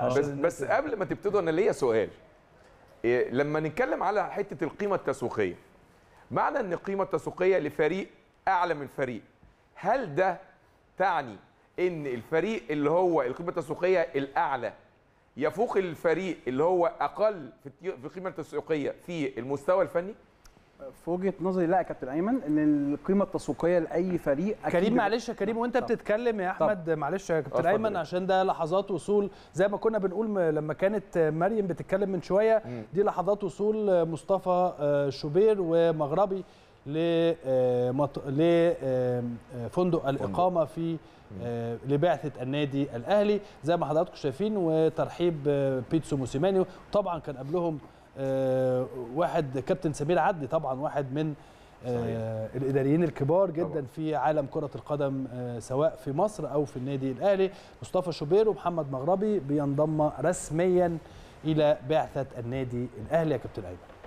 بس بس قبل ما تبتدوا انا ليا سؤال إيه لما نتكلم على حته القيمه التسويقيه معنى ان القيمه التسويقيه لفريق اعلى من فريق هل ده تعني ان الفريق اللي هو القيمه التسويقيه الاعلى يفوق الفريق اللي هو اقل في القيمه التسويقيه في المستوى الفني في وجهه نظري لا يا كابتن ايمن ان القيمه التسويقيه لاي فريق أكيد كريم معلش يا كريم وانت طب. بتتكلم يا احمد طب. معلش يا كابتن ايمن عشان ده لحظات وصول زي ما كنا بنقول لما كانت مريم بتتكلم من شويه دي لحظات وصول مصطفى آه، شوبير ومغربي لفندق آه، آه، الاقامه في لبعثه النادي الاهلي زي ما حضراتكم شايفين وترحيب بيتسو موسيماني طبعا كان قبلهم واحد كابتن سمير عدلي طبعا واحد من آه الاداريين الكبار جدا طبعا. في عالم كره القدم آه سواء في مصر او في النادي الاهلي مصطفى شوبير ومحمد مغربي بينضم رسميا الى بعثه النادي الاهلي يا كابتن ايمن